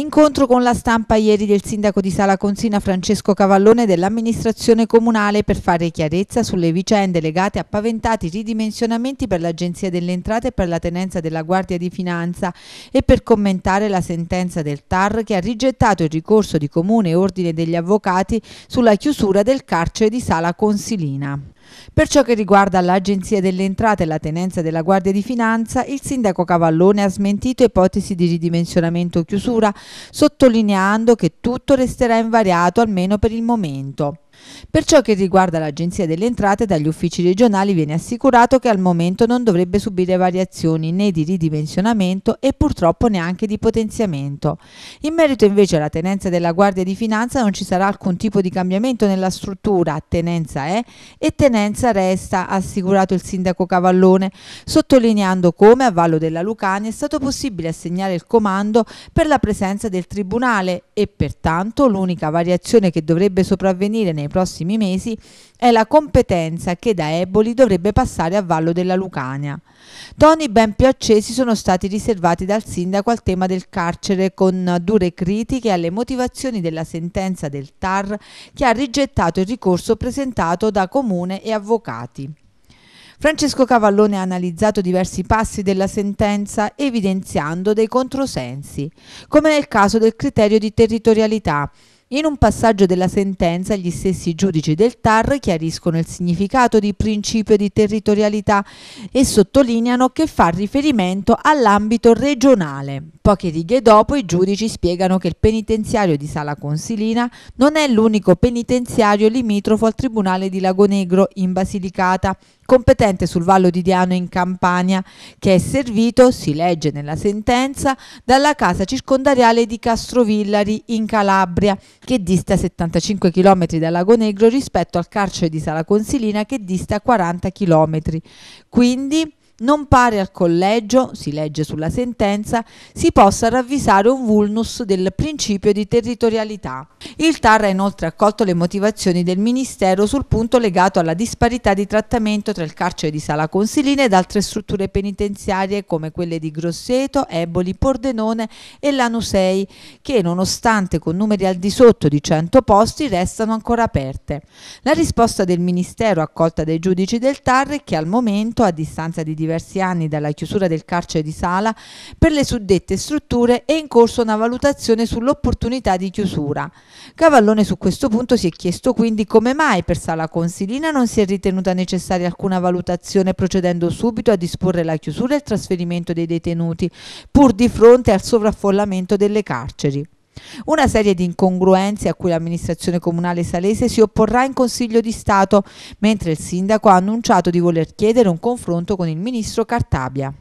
Incontro con la stampa ieri del sindaco di Sala Consina Francesco Cavallone dell'amministrazione comunale per fare chiarezza sulle vicende legate a paventati ridimensionamenti per l'Agenzia delle Entrate e per la tenenza della Guardia di Finanza e per commentare la sentenza del TAR che ha rigettato il ricorso di comune ordine degli avvocati sulla chiusura del carcere di Sala Consilina. Per ciò che riguarda l'Agenzia delle Entrate e la tenenza della Guardia di Finanza, il sindaco Cavallone ha smentito ipotesi di ridimensionamento o chiusura, sottolineando che tutto resterà invariato almeno per il momento. Per ciò che riguarda l'Agenzia delle Entrate, dagli uffici regionali viene assicurato che al momento non dovrebbe subire variazioni né di ridimensionamento e purtroppo neanche di potenziamento. In merito invece alla tenenza della Guardia di Finanza non ci sarà alcun tipo di cambiamento nella struttura, tenenza è e tenenza resta, ha assicurato il sindaco Cavallone, sottolineando come a Vallo della Lucania è stato possibile assegnare il comando per la presenza del Tribunale e pertanto l'unica variazione che dovrebbe sopravvenire nel nei prossimi mesi è la competenza che da Eboli dovrebbe passare a Vallo della Lucania. Toni ben più accesi sono stati riservati dal sindaco al tema del carcere con dure critiche alle motivazioni della sentenza del TAR che ha rigettato il ricorso presentato da comune e avvocati. Francesco Cavallone ha analizzato diversi passi della sentenza evidenziando dei controsensi, come nel caso del criterio di territorialità, in un passaggio della sentenza gli stessi giudici del TAR chiariscono il significato di principio di territorialità e sottolineano che fa riferimento all'ambito regionale. Poche righe dopo i giudici spiegano che il penitenziario di Sala Consilina non è l'unico penitenziario limitrofo al Tribunale di Lagonegro in Basilicata, competente sul Vallo di Diano in Campania, che è servito, si legge nella sentenza, dalla casa circondariale di Castrovillari in Calabria, che dista 75 km dal Lago Negro rispetto al carcere di Sala Consilina che dista 40 km. Quindi non pare al collegio, si legge sulla sentenza, si possa ravvisare un vulnus del principio di territorialità. Il TAR ha inoltre accolto le motivazioni del Ministero sul punto legato alla disparità di trattamento tra il carcere di Sala Consilina ed altre strutture penitenziarie come quelle di Grosseto, Eboli, Pordenone e Lanusei, che nonostante con numeri al di sotto di 100 posti restano ancora aperte. La risposta del Ministero accolta dai giudici del TAR è che al momento, a distanza di diversi diversi anni dalla chiusura del carcere di Sala per le suddette strutture è in corso una valutazione sull'opportunità di chiusura. Cavallone su questo punto si è chiesto quindi come mai per Sala Consilina non si è ritenuta necessaria alcuna valutazione procedendo subito a disporre la chiusura e il trasferimento dei detenuti, pur di fronte al sovraffollamento delle carceri. Una serie di incongruenze a cui l'amministrazione comunale salese si opporrà in Consiglio di Stato, mentre il sindaco ha annunciato di voler chiedere un confronto con il ministro Cartabia.